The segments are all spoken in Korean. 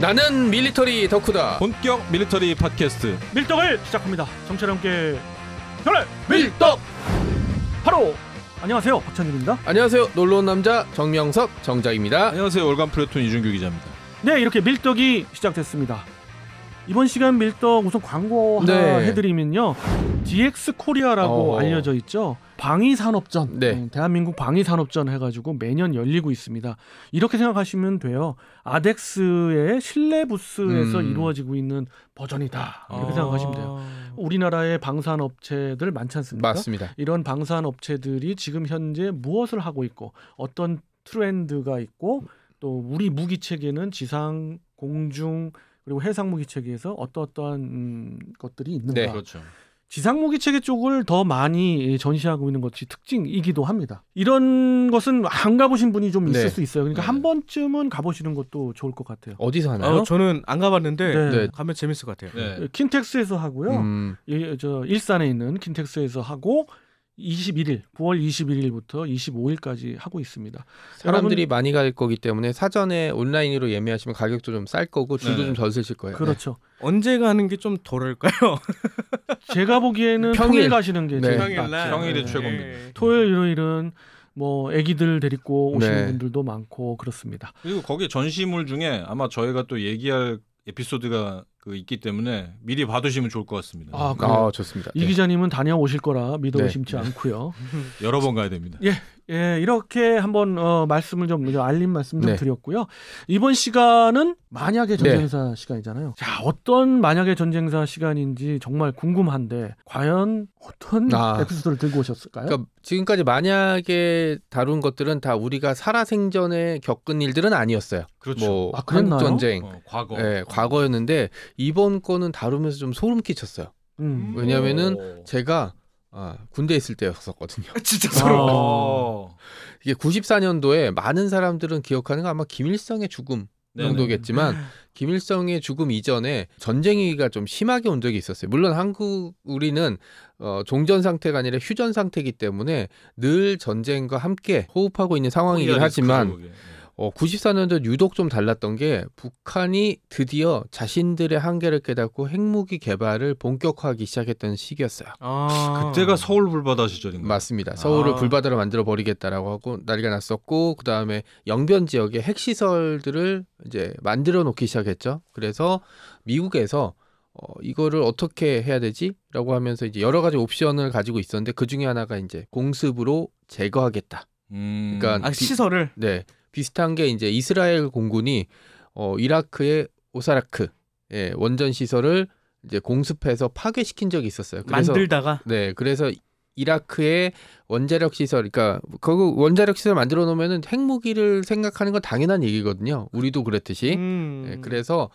나는 밀리터리 덕후다. 본격 밀리터리 팟캐스트 밀떡을 시작합니다. 정철형께 결례 밀떡. 바로 안녕하세요 박찬일입니다. 안녕하세요. 놀러 온 남자 정명섭 정작입니다. 안녕하세요 월간 플래톤 이준규 기자입니다 네 이렇게 밀떡이 시작됐습니다. 이번 시간 밀떡 우선 광고 하나 네. 해드리면요. DX 코리아라고 어. 알려져 있죠. 방위산업전, 네. 음, 대한민국 방위산업전 해가지고 매년 열리고 있습니다. 이렇게 생각하시면 돼요. 아덱스의 실내 부스에서 음. 이루어지고 있는 버전이다. 이렇게 아. 생각하시면 돼요. 우리나라의 방산업체들 많지 않습니까? 맞습니다. 이런 방산업체들이 지금 현재 무엇을 하고 있고 어떤 트렌드가 있고 또 우리 무기 체계는 지상, 공중 그리고 해상 무기 체계에서 어떠어떠한 음, 것들이 있는가. 네, 그렇죠. 지상모기 체계 쪽을 더 많이 예, 전시하고 있는 것이 특징이기도 합니다. 이런 것은 안 가보신 분이 좀 있을 네. 수 있어요. 그러니까 네. 한 번쯤은 가보시는 것도 좋을 것 같아요. 어디서 하나요? 어, 저는 안 가봤는데 네. 네. 가면 재밌을 것 같아요. 네. 킨텍스에서 하고요. 음. 예, 저 일산에 있는 킨텍스에서 하고 21일, 9월 21일부터 25일까지 하고 있습니다. 사람들이 여러분, 많이 갈 거기 때문에 사전에 온라인으로 예매하시면 가격도 좀 쌀 거고 줄도 네. 좀덜 쓰실 거예요. 그렇죠. 네. 언제 가는 게 좀 덜할까요? 제가 보기에는 평일, 평일 가시는 게 네. 제일 낫 평일이 네. 최고입니다. 토요일, 일요일은 뭐 아기들 데리고 오시는 네. 분들도 많고 그렇습니다. 그리고 거기 전시물 중에 아마 저희가 또 얘기할 에피소드가 그 있기 때문에 미리 봐두시면 좋을 것 같습니다. 아, 아, 좋습니다. 이 예. 기자님은 다녀오실 거라 믿어 네. 의심치 네. 않고요. 여러 번 가야 됩니다. 예, 예, 이렇게 한번 어, 말씀을 좀 알림 말씀 좀 네. 드렸고요. 이번 시간은 만약에 네. 전쟁사 네. 시간이잖아요. 자, 어떤 만약에 전쟁사 시간인지 정말 궁금한데 과연 어떤 아, 에피소드를 들고 오셨을까요? 그러니까 지금까지 만약에 다룬 것들은 다 우리가 살아생전에 겪은 일들은 아니었어요. 그렇죠. 뭐 아, 전쟁, 어, 과거, 예, 과거였는데 이번 거는 다루면서 좀 소름 끼쳤어요. 음. 왜냐하면은 제가 아, 군대 있을 때였었거든요. 아, 진짜 서러워. 아. 이게 94년도에 많은 사람들은 기억하는 건 아마 김일성의 죽음 네네. 정도겠지만 네. 김일성의 죽음 이전에 전쟁위기가 좀 심하게 온 적이 있었어요. 물론 한국 우리는 어, 종전 상태가 아니라 휴전 상태이기 때문에 늘 전쟁과 함께 호흡하고 있는 상황이긴 하지만 그 어, 94년 전 유독 좀 달랐던 게 북한이 드디어 자신들의 한계를 깨닫고 핵무기 개발을 본격화하기 시작했던 시기였어요. 아. 그때가 서울 불바다 시절인가요? 맞습니다. 서울을 아. 불바다로 만들어 버리겠다라고 하고 난리가 났었고 그 다음에 영변 지역에 핵 시설들을 이제 만들어 놓기 시작했죠. 그래서 미국에서 어, 이거를 어떻게 해야 되지?라고 하면서 이제 여러 가지 옵션을 가지고 있었는데 그 중에 하나가 이제 공습으로 제거하겠다. 음... 그러니까 아, 시설을 네 비슷한 게 이제 이스라엘 공군이 어, 이라크의 오사라크 예, 원전 시설을 이제 공습해서 파괴시킨 적이 있었어요. 그래서, 만들다가 네, 그래서 이라크의 원자력 시설, 그러니까 거기 원자력 시설 만들어 놓으면은 핵무기를 생각하는 건 당연한 얘기거든요. 우리도 그랬듯이. 음. 예, 그래서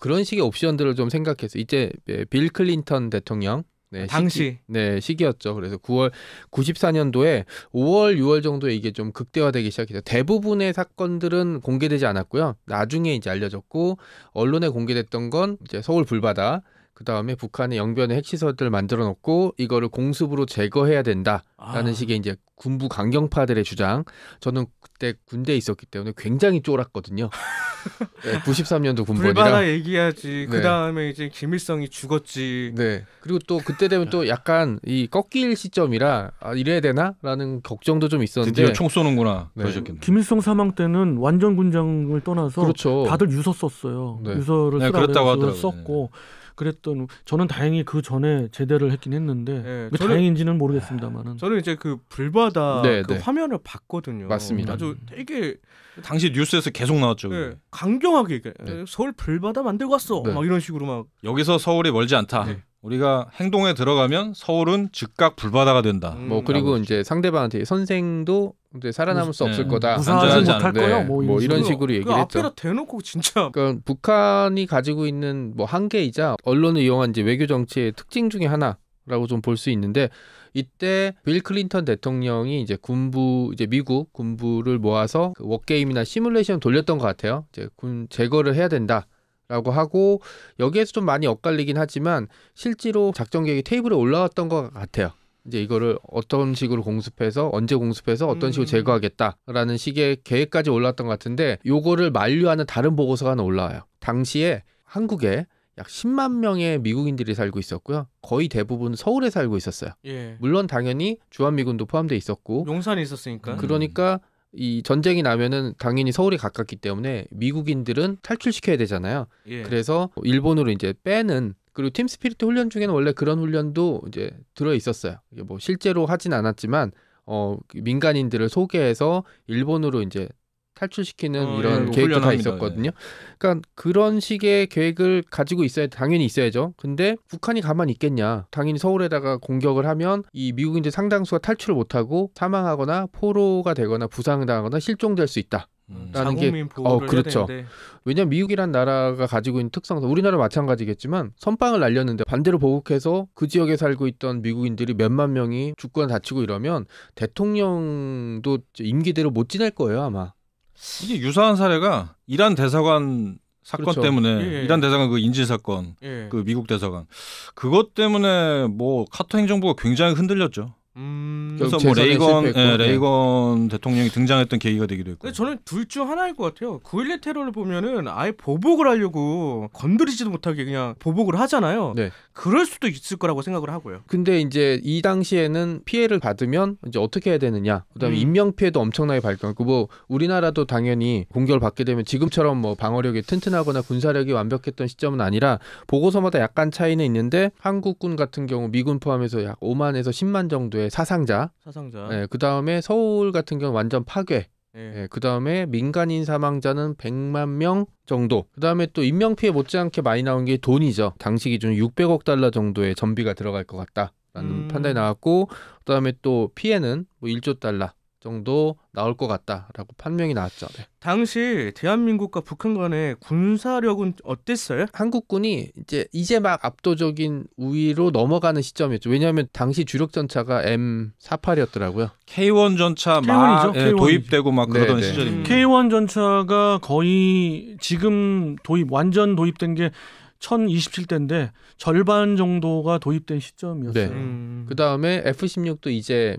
그런 식의 옵션들을 좀 생각해서 이제 예, 빌 클린턴 대통령 네, 아, 당시 시기, 네 시기였죠. 그래서 9월 94년도에 5월 6월 정도에 이게 좀 극대화되기 시작해서 대부분의 사건들은 공개되지 않았고요. 나중에 이제 알려졌고 언론에 공개됐던 건 이제 서울 불바다 그 다음에 북한의 영변의 핵시설들을 만들어 놓고 이거를 공습으로 제거해야 된다라는 아. 식의 이제 군부 강경파들의 주장. 저는 그때 군대에 있었기 때문에 굉장히 쫄았거든요. 네, 93년도 군번이라. 불바라 얘기하지. 네. 그 다음에 이제 김일성이 죽었지. 네. 그리고 또 그때 되면 또 약간 이 꺾일 시점이라 아, 이래야 되나라는 걱정도 좀 있었는데. 드디어 총 쏘는구나. 네. 그러셨겠네. 김일성 사망 때는 완전 군장을 떠나서 그렇죠. 다들 유서 썼어요. 네. 유서를 네, 그라고 썼고. 네. 그랬던 저는 다행히 그 전에 제대를 했긴 했는데 네, 저는, 다행인지는 모르겠습니다만은 아, 저는 이제 그 불바다 네, 그 네. 화면을 봤거든요. 맞습니다. 아주 음. 되게 당시 뉴스에서 계속 나왔죠. 네, 강경하게 네. 예, 서울 불바다 만들고 왔어. 네. 막 이런 식으로 막 여기서 서울이 멀지 않다. 네. 우리가 행동에 들어가면 서울은 즉각 불바다가 된다. 음, 뭐 그리고 이제 상대방한테 선생도 이제 살아남을 수 없을 네. 거다. 무사하지 못할 거요. 네. 뭐, 뭐 이런 식으로 얘기를 했죠. 앞에다 대놓고 진짜. 그러니까 북한이 가지고 있는 뭐 한계이자 언론을 이용한 이제 외교 정치의 특징 중에 하나라고 좀 볼 수 있는데 이때 빌 클린턴 대통령이 이제 군부 이제 미국 군부를 모아서 그 워게임이나 시뮬레이션 돌렸던 것 같아요. 이제 군 제거를 해야 된다. 라고 하고 여기에서 좀 많이 엇갈리긴 하지만 실제로 작전 계획이 테이블에 올라왔던 것 같아요. 이제 이거를 어떤 식으로 공습해서 언제 공습해서 어떤 식으로 음. 제거하겠다라는 식의 계획까지 올랐던것 같은데 요거를 만류하는 다른 보고서가 하나 올라와요. 당시에 한국에 약 10만 명의 미국인들이 살고 있었고요. 거의 대부분 서울에 살고 있었어요. 예. 물론 당연히 주한미군도 포함돼 있었고 용산에 있었으니까. 음. 그러니까 이 전쟁이 나면은 당연히 서울이 가깝기 때문에 미국인들은 탈출시켜야 되잖아요. 예. 그래서 일본으로 이제 빼는 그리고 팀스피릿 훈련 중에는 원래 그런 훈련도 이제 들어 있었어요. 이게 뭐 실제로 하진 않았지만 어 그 민간인들을 소개해서 일본으로 이제 탈출시키는 어, 이런 예, 계획도 다 있었거든요. 예. 그러니까 그런 식의 계획을 가지고 있어야 당연히 있어야죠. 근데 북한이 가만히 있겠냐? 당연히 서울에다가 공격을 하면 이 미국인들 상당수가 탈출을 못하고 사망하거나 포로가 되거나 부상당하거나 실종될 수 있다. 음. 라는 게 어, 그렇죠. 왜냐하면 미국이란 나라가 가지고 있는 특성 우리나라 마찬가지겠지만 선빵을 날렸는데 반대로 보복해서 그 지역에 살고 있던 미국인들이 몇만 명이 죽거나 다치고 이러면 대통령도 임기대로 못 지낼 거예요 아마. 이게 유사한 사례가 이란 대사관 사건 그렇죠. 때문에 예, 예. 이란 대사관 그 인질 사건 예. 그 미국 대사관 그것 때문에 뭐 카터 행정부가 굉장히 흔들렸죠. 음. 그래서 뭐 레이건 예, 네, 레이건 대통령이 등장했던 계기가 되기도 했고. 저는 둘 중 하나일 것 같아요. 9.11 테러를 보면은 아예 보복을 하려고 건드리지도 못하게 그냥 보복을 하잖아요. 네. 그럴 수도 있을 거라고 생각을 하고요. 근데 이제 이 당시에는 피해를 받으면 이제 어떻게 해야 되느냐. 그다음에 음. 인명 피해도 엄청나게 발생하고뭐 그 우리나라도 당연히 공격을 받게 되면 지금처럼 뭐 방어력이 튼튼하거나 군사력이 완벽했던 시점은 아니라 보고서마다 약간 차이는 있는데 한국군 같은 경우 미군 포함해서 약 5만에서 10만 정도의 사상자. 사상자. 예, 그다음에 서울 같은 경우 완전 파괴. 예, 예 그 다음에 민간인 사망자는 100만 명 정도. 그 다음에 또 인명피해 못지않게 많이 나온 게 돈이죠. 당시 기준 600억 달러 정도의 전비가 들어갈 것 같다라는 음. 판단이 나왔고, 그 다음에 또 피해는 뭐 1조 달러. 정도 나올 것 같다라고 판명이 나왔죠. 네. 당시 대한민국과 북한 간의 군사력은 어땠어요? 한국군이 이제 이제 막 압도적인 우위로 넘어가는 시점이었죠. 왜냐하면 당시 주력 전차가 M48이었더라고요. K1 전차 막 예, 도입되고 막 네, 그러던 네네. 시절입니다. 음. K1 전차가 거의 지금 도입 완전 도입된 게 1027대인데 절반 정도가 도입된 시점이었어요. 네. 음. 그 다음에 F16도 이제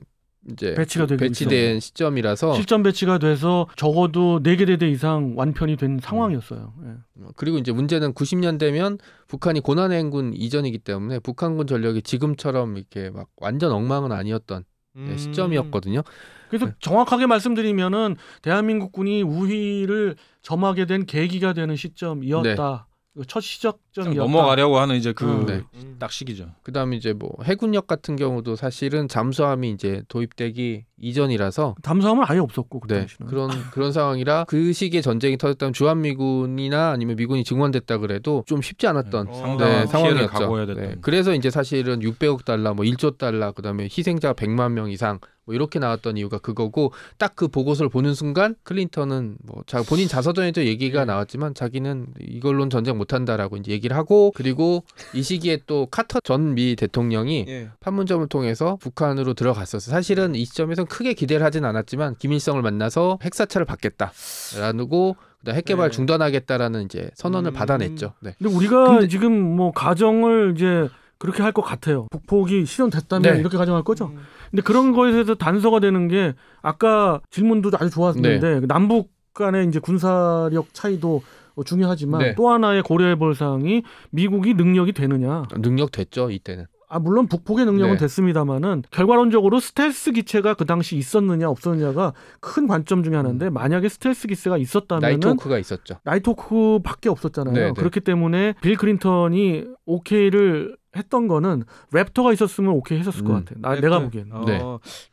이제 배치가 되 배치된 있어요. 시점이라서 실전 배치가 돼서 적어도 4개 대대 이상 완편이 된 음. 상황이었어요. 예. 어, 그리고 이제 문제는 90년대면 북한이 고난 행군 이전이기 때문에 북한군 전력이 지금처럼 이렇게 막 완전 엉망은 아니었던 예, 음... 시점이었거든요. 그래서 네. 정확하게 말씀드리면은 대한민국 군이 우위를 점하게 된 계기가 되는 시점이었다. 네. 첫 시작 좀 넘어가려고 하는 이제 그딱 음. 네. 시기죠. 그다음에 이제 뭐 해군역 같은 경우도 사실은 잠수함이 이제 도입되기 이전이라서 잠수함은 아예 없었고 그 네, 그런 그런 상황이라 그 시기에 전쟁이 터졌다면 주한미군이나 아니면 미군이 증원됐다 그래도 좀 쉽지 않았던 네, 어. 네 상황이었죠. 네, 그래서 이제 사실은 600억 달러, 뭐 1조 달러, 그다음에 희생자 100만 명 이상 뭐 이렇게 나왔던 이유가 그거고 딱 그 보고서를 보는 순간 클린턴은 뭐 자, 본인 자서전에도 얘기가 네. 나왔지만 자기는 이걸로는 전쟁 못한다라고 이제 얘기. 얘기를 하고 그리고 이 시기에 또 카터 전 미 대통령이 예. 판문점을 통해서 북한으로 들어갔었어요. 사실은 이 시점에선 크게 기대를 하진 않았지만 김일성을 만나서 핵사찰을 받겠다라고 그다음 핵개발 네. 중단하겠다라는 이제 선언을 음... 받아냈죠. 네. 근데 우리가 근데... 지금 뭐 가정을 이제 그렇게 할 것 같아요. 북폭이 실현됐다면 네. 이렇게 가정할 거죠. 음. 근데 그런 거에 대해서 단서가 되는 게 아까 질문도 아주 좋았는데 네. 남북 간의 이제 군사력 차이도 뭐 중요하지만 네. 또 하나의 고려해볼 사항이 미국이 능력이 되느냐. 능력 됐죠 이때는. 아 물론 북폭의 능력은 네. 됐습니다마는 결과론적으로 스텔스 기체가 그 당시 있었느냐 없었느냐가 큰 관점 중에 하나인데 음. 만약에 스텔스 기체가 있었다면 나이트호크가 있었죠. 나이트크밖에 없었잖아요. 네네. 네. 그렇기 때문에 빌 클린턴이 오케이를 했던 거는 랩터가 있었으면 오케이 했었을 음. 것 같아. 나, 내가 보기엔. 어, 네.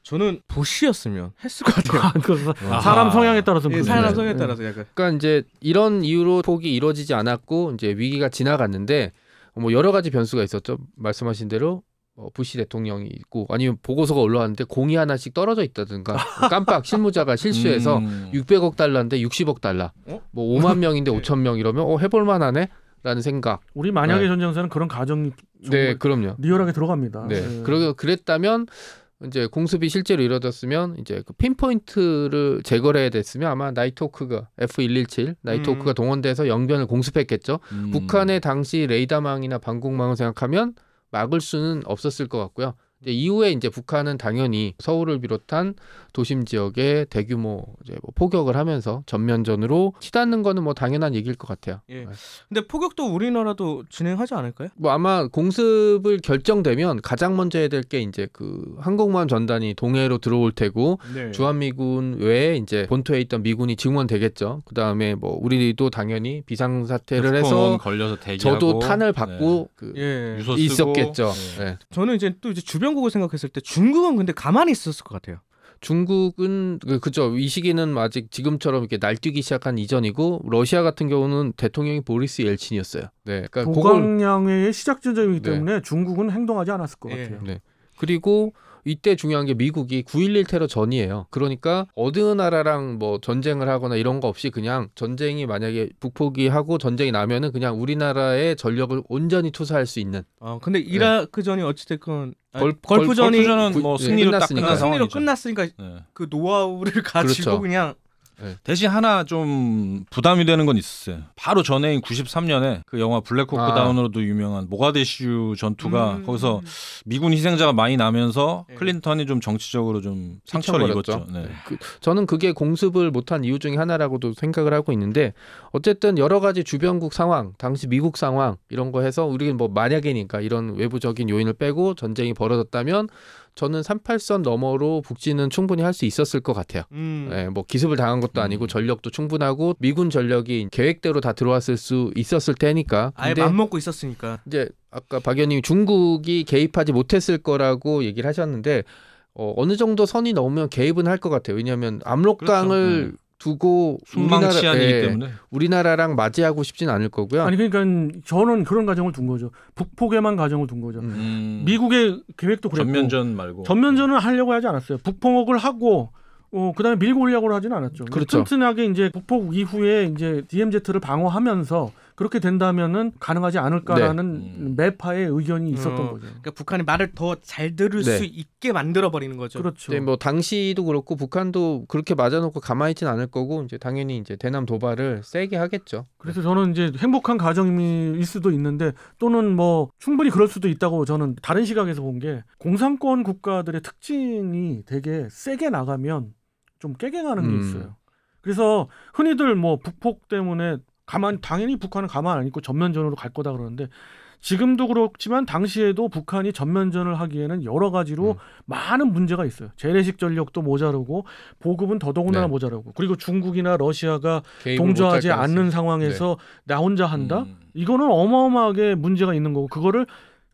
저는 부시였으면 했을 것 같아요. 아, 아, 사람 성향에 따라서 예, 사람 네. 성향에 따라서 약간. 그러니까 이제 이런 이유로 폭이 이루어지지 않았고 이제 위기가 지나갔는데 뭐 여러 가지 변수가 있었죠. 말씀하신 대로 어, 부시 대통령이 있고 아니면 보고서가 올라왔는데 공이 하나씩 떨어져 있다든가 깜빡 실무자가 실수해서 음. 600억 달러인데 60억 달러. 어? 뭐 5만 명인데 5천 명 이러면 어 해볼 만하네. 라는 생각. 우리 만약의 네. 전쟁사는 그런 가정이 네, 그럼요. 리얼하게 들어갑니다. 네. 네. 그러 그랬다면 이제 공습이 실제로 이루어졌으면 이제 그 핀포인트를 제거해야 됐으면 아마 나이트호크가 F117 나이트호크가 음. 동원돼서 영변을 공습했겠죠. 음. 북한의 당시 레이더망이나 방공망을 생각하면 막을 수는 없었을 것 같고요. 이후에 이제 북한은 당연히 서울을 비롯한 도심 지역에 대규모 이제 뭐 포격을 하면서 전면전으로 치닫는 거는 뭐 당연한 얘기일 것 같아요. 예. 네. 근데 포격도 우리나라도 진행하지 않을까요? 뭐 아마 공습을 결정되면 가장 먼저 해야 될게 이제 그 항공모함 전단이 동해로 들어올 테고 네. 주한미군 외에 이제 본토에 있던 미군이 증원되겠죠. 그 다음에 뭐 우리도 당연히 비상 사태를 해서 걸려서 대기하고 저도 탄을 받고 네. 그 예. 있었겠죠. 예. 네. 저는 이제 또 이제 주변 주변국을 생각했을 때 중국은 근데 가만히 있었을 것 같아요. 중국은 그, 그죠 이 시기는 아직 지금처럼 이렇게 날뛰기 시작한 이전이고 러시아 같은 경우는 대통령이 보리스 옐친이었어요. 네, 그러니까 고강량의 시작 전쟁이기 네. 때문에 네. 중국은 행동하지 않았을 것 네. 같아요. 네. 그리고 이때 중요한 게 미국이 9.11 테러 전이에요. 그러니까 어느 나라랑 뭐 전쟁을 하거나 이런 거 없이 그냥 전쟁이 만약에 북포기 하고 전쟁이 나면은 그냥 우리나라의 전력을 온전히 투사할 수 있는. 아 근데 이라크 네. 그 전이 어찌됐건 걸프, 전이 뭐 예. 승리로 끝났으니까, 승리로 끝났으니까 네. 그 노하우를 가지고 그렇죠. 그냥 네. 대신 하나 좀 부담이 되는 건 있었어요. 바로 전해인 93년에 그 영화 블랙호크 아. 다운으로도 유명한 모가데슈 전투가 음. 거기서 미군 희생자가 많이 나면서 예. 클린턴이 좀 정치적으로 좀 상처를 입었죠. 네. 네. 그, 저는 그게 공습을 못한 이유 중에 하나라고도 생각을 하고 있는데 어쨌든 여러 가지 주변국 상황, 당시 미국 상황 이런 거 해서 우리는 뭐 만약에니까 이런 외부적인 요인을 빼고 전쟁이 벌어졌다면 저는 38선 너머로 북진은 충분히 할 수 있었을 것 같아요. 음. 예, 뭐 기습을 당한 것도 아니고 음. 전력도 충분하고 미군 전력이 계획대로 다 들어왔을 수 있었을 테니까. 아예 맘먹고 있었으니까. 이제 아까 박 의원님이 중국이 개입하지 못했을 거라고 얘기를 하셨는데 어, 어느 정도 선이 넘으면 개입은 할 것 같아요. 왜냐하면 압록강을 그렇죠. 음. 두고 우리나라, 네, 때문에 우리나라랑 맞이하고 싶진 않을 거고요. 아니 그러니까 저는 그런 가정을 둔 거죠. 북폭에만 가정을 둔 거죠. 음. 미국의 계획도 그랬고 전면전 말고 전면전은 하려고 하지 않았어요. 북폭을 하고 어, 그다음에 밀고 올려고 하지는 않았죠. 그렇죠. 튼튼하게 이제 북폭 이후에 이제 DMZ를 방어하면서 그렇게 된다면은 가능하지 않을까라는 네. 음. 매파의 의견이 있었던 어, 거죠. 그러니까 북한이 말을 더 잘 들을 네. 수 있게 만들어 버리는 거죠. 그렇죠. 네, 뭐 당시도 그렇고 북한도 그렇게 맞아놓고 가만히 있진 않을 거고 이제 당연히 이제 대남 도발을 세게 하겠죠. 그래서 저는 이제 행복한 가정일 수도 있는데 또는 뭐 충분히 그럴 수도 있다고 저는 다른 시각에서 본 게 공산권 국가들의 특징이 되게 세게 나가면 좀 깨갱하는 음. 게 있어요. 그래서 흔히들 뭐 북폭 때문에 가만 당연히 북한은 가만 안 있고 전면전으로 갈 거다 그러는데 지금도 그렇지만 당시에도 북한이 전면전을 하기에는 여러 가지로 음. 많은 문제가 있어요. 재래식 전력도 모자르고 보급은 더더군다나 네. 모자르고 그리고 중국이나 러시아가 동조하지 않는 상황에서 네. 나 혼자 한다. 음. 이거는 어마어마하게 문제가 있는 거고 그거를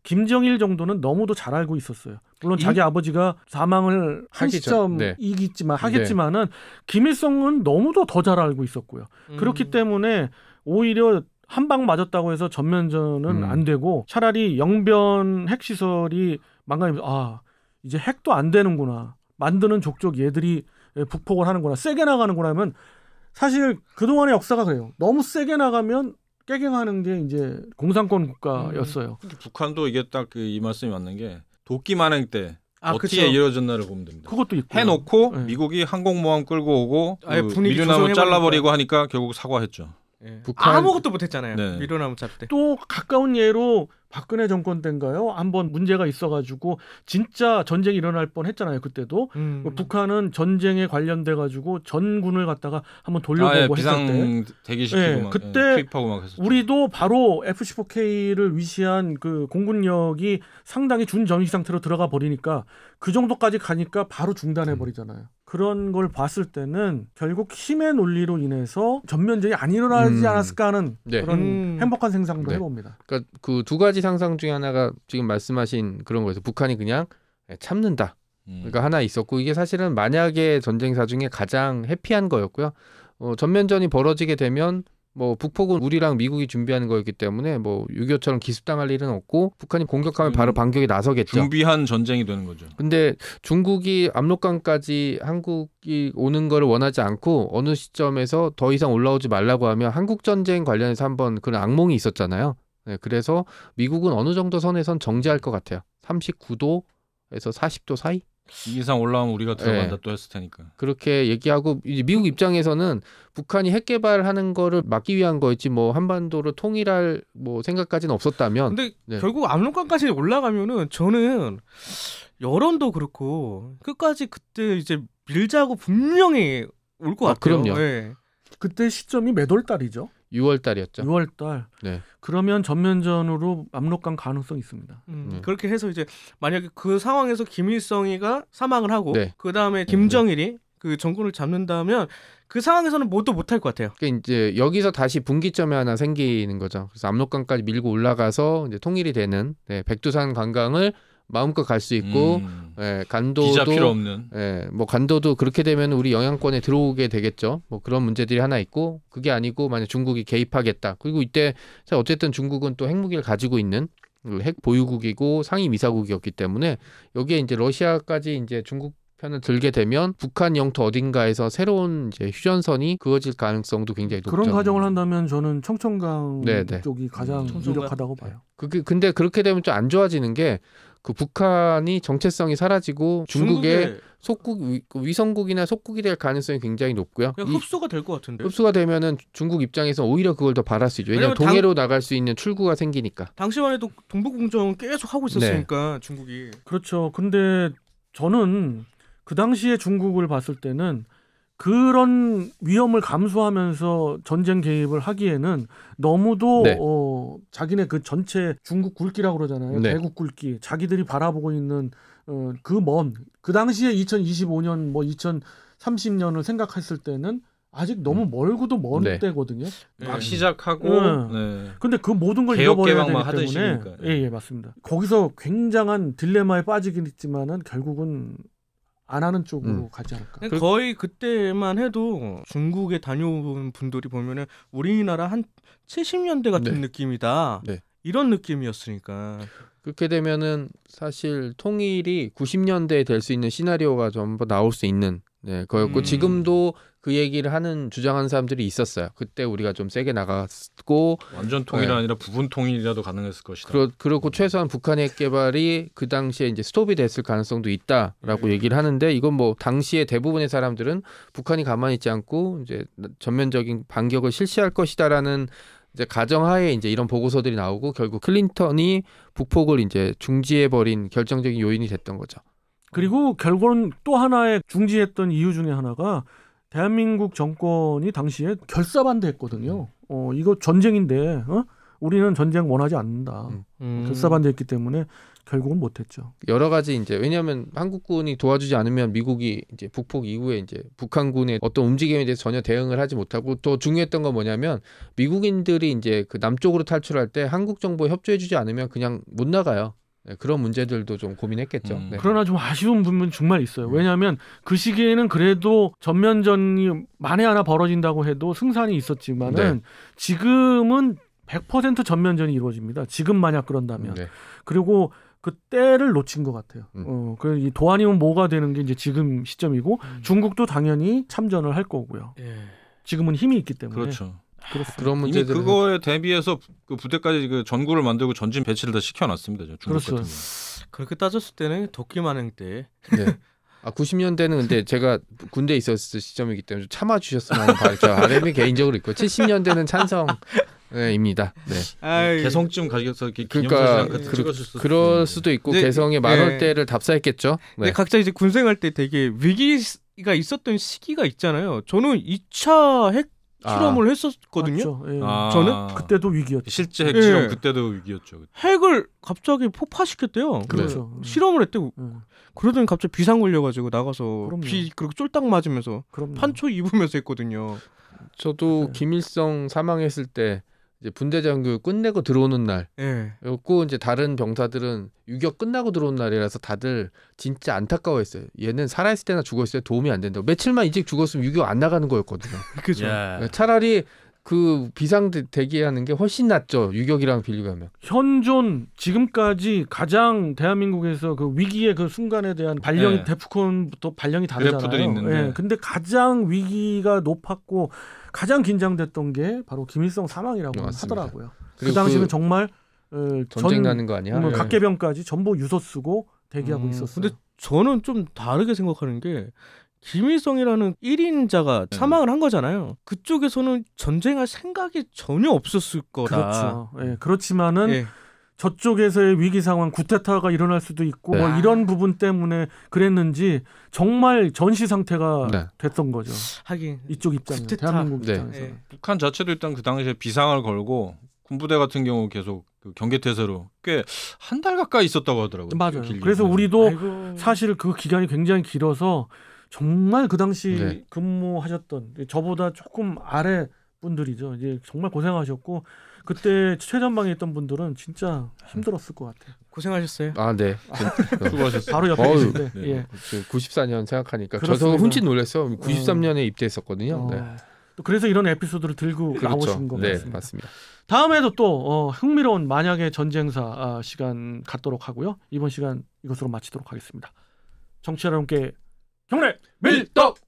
김정일 정도는 너무도 잘 알고 있었어요. 물론 자기 이... 아버지가 사망을 한 시점이겠지만 네. 하겠지만은 김일성은 너무도 더 잘 알고 있었고요. 음... 그렇기 때문에 오히려 한 방 맞았다고 해서 전면전은 음... 안 되고 차라리 영변 핵 시설이 망가지면서 아 이제 핵도 안 되는구나 만드는 족족 얘들이 예, 북폭을 하는구나 세게 나가는구나 하면 사실 그동안의 역사가 그래요. 너무 세게 나가면 깨갱하는 게 이제 공산권 국가였어요. 음. 북한도 이게 딱이 그 말씀이 맞는 게 도끼 만행 때 아, 어떻게 이루어졌나를 보면 됩니다. 그것도 있고 해놓고 네. 미국이 항공모함 끌고 오고 그 미련나무 잘라버리고 하니까 결국 사과했죠. 네. 북한 아무것도 못했잖아요. 네. 미련나무 잡 때. 또 가까운 예로 박근혜 정권 때인가요? 한번 문제가 있어가지고 진짜 전쟁이 일어날 뻔했잖아요. 그때도 음. 그 북한은 전쟁에 관련돼 가지고 전군을 갖다가 한번 돌려보고 아, 예, 했을 때 대기시키고 예, 막, 그때 예, 막 우리도 바로 F-15K를 위시한 그 공군력이 상당히 준정시 상태로 들어가 버리니까 그 정도까지 가니까 바로 중단해 음. 버리잖아요. 음. 그런 걸 봤을 때는 결국 힘의 논리로 인해서 전면전이 안 일어나지 음. 않았을까 하는 네. 그런 음. 행복한 상상도 네. 해봅니다. 그러니까 그 두 가지 상상 중에 하나가 지금 말씀하신 그런 거에서 북한이 그냥 예, 참는다. 음. 그러니까 하나 있었고 이게 사실은 만약에 전쟁사 중에 가장 해피한 거였고요. 어, 전면전이 벌어지게 되면 뭐 북폭은 우리랑 미국이 준비하는 거였기 때문에 뭐유교처럼 기습당할 일은 없고 북한이 공격하면 바로 음. 반격에 나서겠죠. 준비한 전쟁이 되는 거죠. 근데 중국이 압록강까지 한국이 오는 거를 원하지 않고 어느 시점에서 더 이상 올라오지 말라고 하면 한국 전쟁 관련해서 한번 그런 악몽이 있었잖아요. 네, 그래서 미국은 어느 정도 선에선 정지할 것 같아요. 39도에서 40도 사이? 이상 올라오면 우리가 들어간다 네. 또 했을 테니까. 그렇게 얘기하고 미국 입장에서는 북한이 핵 개발하는 거를 막기 위한 거였지 뭐 한반도를 통일할 뭐 생각까지는 없었다면. 근데 네. 결국 압록강까지 올라가면은 저는 여론도 그렇고 끝까지 그때 이제 밀자고 분명히 올것 아, 같아요. 아, 그럼요. 네. 그때 시점이 몇월 달이죠? 6월 달이었죠. 6월 달. 네. 그러면 전면전으로 압록강 가능성 이 있습니다. 음, 음. 그렇게 해서 이제 만약에 그 상황에서 김일성이가 사망을 하고 네. 그 다음에 네. 김정일이 그 정권을 잡는다면 그 상황에서는 뭣도 뭐 못할 것 같아요. 그러니 이제 여기서 다시 분기점이 하나 생기는 거죠. 그래서 압록강까지 밀고 올라가서 이제 통일이 되는 네, 백두산 관광을 마음껏 갈 수 있고 음. 예, 간도도 비 필요 없는 예, 뭐 간도도 그렇게 되면 우리 영향권에 들어오게 되겠죠. 뭐 그런 문제들이 하나 있고 그게 아니고 만약 중국이 개입하겠다. 그리고 이때 어쨌든 중국은 또 핵무기를 가지고 있는 핵 보유국이고 상임 이사국이었기 때문에 여기에 이제 러시아까지 이제 중국 편을 들게 되면 북한 영토 어딘가에서 새로운 이제 휴전선이 그어질 가능성도 굉장히 높죠. 그런 가정을 한다면 저는 청천강 네네. 네. 쪽이 가장 청천강. 유력하다고 네. 봐요. 그게 근데 그렇게 되면 좀 안 좋아지는 게그 북한이 정체성이 사라지고 중국의 속국 그 위성국이나 속국이 될 가능성이 굉장히 높고요. 흡수가 될 것 같은데. 흡수가 되면은 중국 입장에서 오히려 그걸 더 바랄 수 있죠. 왜냐면 동해로 당... 나갈 수 있는 출구가 생기니까. 당시만 해도 동북 공정 계속 하고 있었으니까 네. 중국이. 그렇죠. 근데 저는 그 당시에 중국을 봤을 때는 그런 위험을 감수하면서 전쟁 개입을 하기에는 너무도 네. 어, 자기네 그 전체 중국 굵기라고 그러잖아요. 네. 대국 굵기. 자기들이 바라보고 있는 어, 그 먼, 그 당시에 2025년 뭐 2030년을 생각했을 때는 아직 너무 음. 멀고도 먼 네. 때거든요. 네. 막 네. 시작하고 네. 네. 근데 그 모든 걸 잃어버려야 되기 때문에 예예 예, 맞습니다. 거기서 굉장한 딜레마에 빠지긴 했지만은 결국은 안 하는 쪽으로 음. 가지 않을까. 네, 거의 그때만 해도 중국에 다녀온 분들이 보면은 우리나라 한 70년대 같은 네. 느낌이다. 네. 이런 느낌이었으니까. 그렇게 되면은 사실 통일이 90년대에 될 수 있는 시나리오가 전부 나올 수 있는 네, 거였고 음. 지금도 그 얘기를 하는 주장하는 사람들이 있었어요. 그때 우리가 좀 세게 나갔고 완전 통일이 네. 아니라 부분 통일이라도 가능했을 것이다. 그러, 그렇고 최소한 북한핵 개발이 그 당시에 이제 스톱이 됐을 가능성도 있다라고 네. 얘기를 하는데 이건 뭐 당시에 대부분의 사람들은 북한이 가만히 있지 않고 이제 전면적인 반격을 실시할 것이다라는 이제 가정하에 이제 이런 보고서들이 나오고 결국 클린턴이 북폭을 이제 중지해 버린 결정적인 요인이 됐던 거죠. 그리고 결국은 또 하나의 중지했던 이유 중에 하나가 대한민국 정권이 당시에 결사반대했거든요. 어, 이거 전쟁인데 어? 우리는 전쟁 원하지 않는다. 음. 음. 결사반대했기 때문에 결국은 못했죠. 여러 가지 이제 왜냐하면 한국군이 도와주지 않으면 미국이 이제 북폭 이후에 이제 북한군의 어떤 움직임에 대해서 전혀 대응을 하지 못하고 또 중요했던 건 뭐냐면 미국인들이 이제 그 남쪽으로 탈출할 때 한국 정부 협조해주지 않으면 그냥 못 나가요. 네, 그런 문제들도 좀 고민했겠죠. 음. 네. 그러나 좀 아쉬운 부분 정말 있어요. 음. 왜냐하면 그 시기에는 그래도 전면전이 만에 하나 벌어진다고 해도 승산이 있었지만은 네. 지금은 100% 전면전이 이루어집니다. 지금 만약 그런다면 네. 그리고 그 때를 놓친 것 같아요. 음. 어, 그래서 이 도안이면 뭐가 되는 게 이제 지금 시점이고 음. 중국도 당연히 참전을 할 거고요. 예. 지금은 힘이 있기 때문에. 그렇죠. 그렇습니다. 그런 문제 그거에 대비해서 그 부대까지 그 전구를 만들고 전진 배치를 다 시켜놨습니다. 중국 그렇죠. 같은 경우. 그렇게 따졌을 때는 도끼 만행 때. 네. 아 90년대는 근데 제가 군대 에 있었을 시점이기 때문에 참아 주셨으면 하는 바죠. RM이 아, 개인적으로 있고 70년대는 찬성. 네, 입니다. 네. 아이. 개성쯤 가져서 그러니까 그, 그럴 수도 있고 네. 개성에 만 원대를 네. 답사했겠죠. 네. 각자 이제 군생활 때 되게 위기가 있었던 시기가 있잖아요. 저는 2차 핵 아. 실험을 아. 했었거든요. 예. 아. 저는 그때도 위기였죠. 실제 핵 실험 예. 그때도 위기였죠. 핵을 갑자기 폭파시켰대요. 그렇죠. 네. 실험을 했대고 예. 그러더니 갑자기 비상 걸려가지고 나가서 그럼요. 비 그리고 쫄딱 맞으면서 그럼요. 판초 입으면서 했거든요. 저도 네. 김일성 사망했을 때 이제 분대장 교육 끝내고 들어오는 날. 예. 그리고 이제 다른 병사들은 유격 끝나고 들어온 날이라서 다들 진짜 안타까워했어요. 얘는 살아있을 때나 죽었을 때 도움이 안 된다고. 며칠만 일찍 죽었으면 유격 안 나가는 거였거든요. 그죠. 예. 차라리 그 비상 대기하는 게 훨씬 낫죠. 유격이랑 비교하면. 현존 지금까지 가장 대한민국에서 그 위기의 그 순간에 대한 발령이 네. 데프콘부터 발령이 다르잖아요. 그 있는데. 네. 근데 가장 위기가 높았고 가장 긴장됐던 게 바로 김일성 사망이라고 맞습니다. 하더라고요. 그 당시는 그 정말 어, 전쟁 나는 거 아니야? 뭐 네. 예. 각개병까지 전부 유서 쓰고 대기하고 음, 있었어요. 근데 저는 좀 다르게 생각하는 게 김일성이라는 1인자가 네. 사망을 한 거잖아요. 그쪽에서는 전쟁할 생각이 전혀 없었을 거다. 그렇죠. 예, 그렇지만은 예. 저쪽에서의 위기 상황, 구태타가 일어날 수도 있고 네. 뭐 이런 부분 때문에 그랬는지 정말 전시 상태가 네. 됐던 거죠. 하긴 이쪽 입장, 구테타. 대한민국 네. 입장에서 예. 북한 자체도 일단 그 당시에 비상을 걸고 군부대 같은 경우 계속 그 경계태세로 꽤 한 달 가까이 있었다고 하더라고요. 맞아요. 그 그래서 우리도 아이고. 사실 그 기간이 굉장히 길어서 정말 그 당시 네. 근무하셨던 저보다 조금 아래 분들이죠. 이제 정말 고생하셨고 그때 최전방에 있던 분들은 진짜 힘들었을 것 같아요. 고생하셨어요. 아 네. 수고하셨어요. 바로 옆에 계신데. 네. 예. 94년 생각하니까 그렇습니다. 저도 훔친 놀랐어요. 93년에 어. 입대했었거든요. 네. 어. 또 그래서 이런 에피소드를 들고 그렇죠. 나오신 것 네, 같습니다. 맞습니다. 다음에도 또 어, 흥미로운 만약의 전쟁사 아, 시간 갖도록 하고요. 이번 시간 이것으로 마치도록 하겠습니다. 정치 여러분께 형네 밀떡